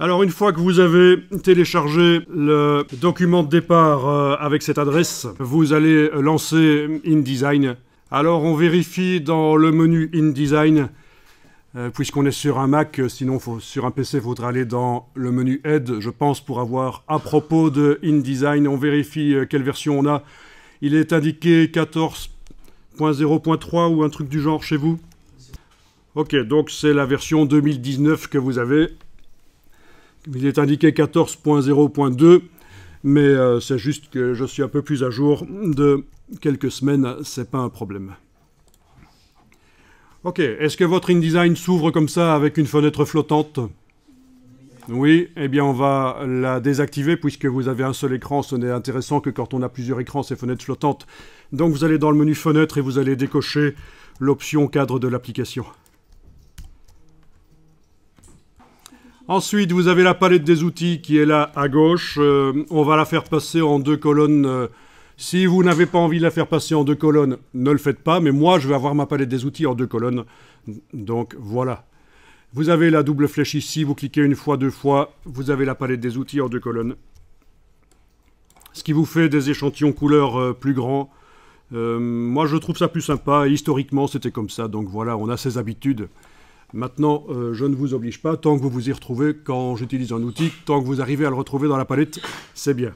Alors une fois que vous avez téléchargé le document de départ euh, avec cette adresse, vous allez lancer InDesign. Alors on vérifie dans le menu InDesign, euh, puisqu'on est sur un Mac, sinon sur un PC, il faudra aller dans le menu Aide, je pense, pour avoir à propos de InDesign. On vérifie euh, quelle version on a. Il est indiqué 14.0.3 ou un truc du genre chez vous. Ok, donc c'est la version 2019 que vous avez. Il est indiqué 14.0.2, mais euh, c'est juste que je suis un peu plus à jour de quelques semaines, c'est pas un problème. Ok, est-ce que votre InDesign s'ouvre comme ça avec une fenêtre flottante Oui, eh bien on va la désactiver puisque vous avez un seul écran, ce n'est intéressant que quand on a plusieurs écrans, ces fenêtres flottantes. Donc vous allez dans le menu fenêtre et vous allez décocher l'option cadre de l'application. Ensuite, vous avez la palette des outils qui est là à gauche. Euh, on va la faire passer en deux colonnes. Euh, si vous n'avez pas envie de la faire passer en deux colonnes, ne le faites pas. Mais moi, je vais avoir ma palette des outils en deux colonnes. Donc voilà. Vous avez la double flèche ici. Vous cliquez une fois, deux fois. Vous avez la palette des outils en deux colonnes. Ce qui vous fait des échantillons couleurs euh, plus grands. moi, je trouve ça plus sympa. Historiquement, c'était comme ça. Donc voilà, on a ses habitudes. Maintenant, euh, je ne vous oblige pas, tant que vous vous y retrouvez, quand j'utilise un outil, tant que vous arrivez à le retrouver dans la palette, c'est bien.